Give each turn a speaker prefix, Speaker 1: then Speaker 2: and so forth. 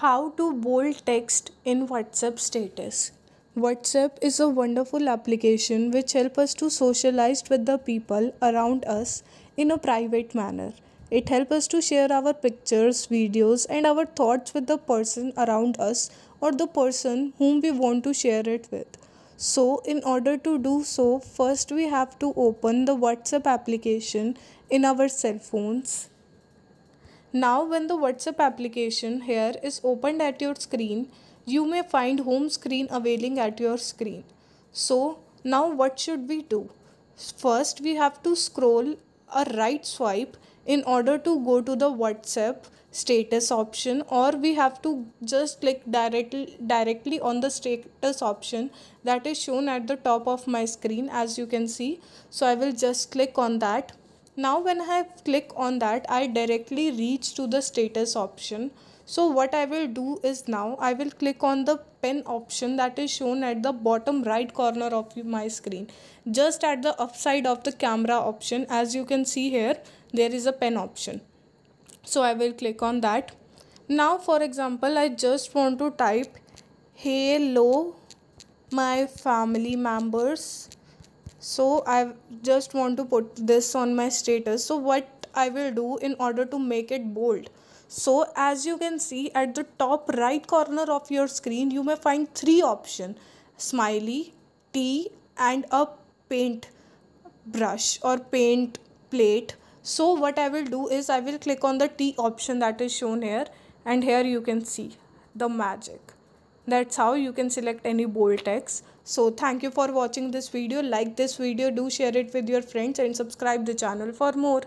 Speaker 1: How to bold text in WhatsApp status. WhatsApp is a wonderful application which help us to socialize with the people around us in a private manner. It helps us to share our pictures, videos, and our thoughts with the person around us or the person whom we want to share it with. So, in order to do so, first we have to open the WhatsApp application in our cell phones now when the WhatsApp application here is opened at your screen, you may find home screen availing at your screen. So now what should we do? First we have to scroll a right swipe in order to go to the WhatsApp status option or we have to just click directly directly on the status option that is shown at the top of my screen as you can see. So I will just click on that now when I click on that I directly reach to the status option so what I will do is now I will click on the pen option that is shown at the bottom right corner of my screen just at the upside of the camera option as you can see here there is a pen option so I will click on that now for example I just want to type hello my family members so i just want to put this on my status so what i will do in order to make it bold so as you can see at the top right corner of your screen you may find three option smiley T, and a paint brush or paint plate so what i will do is i will click on the T option that is shown here and here you can see the magic that's how you can select any bold text so thank you for watching this video like this video do share it with your friends and subscribe the channel for more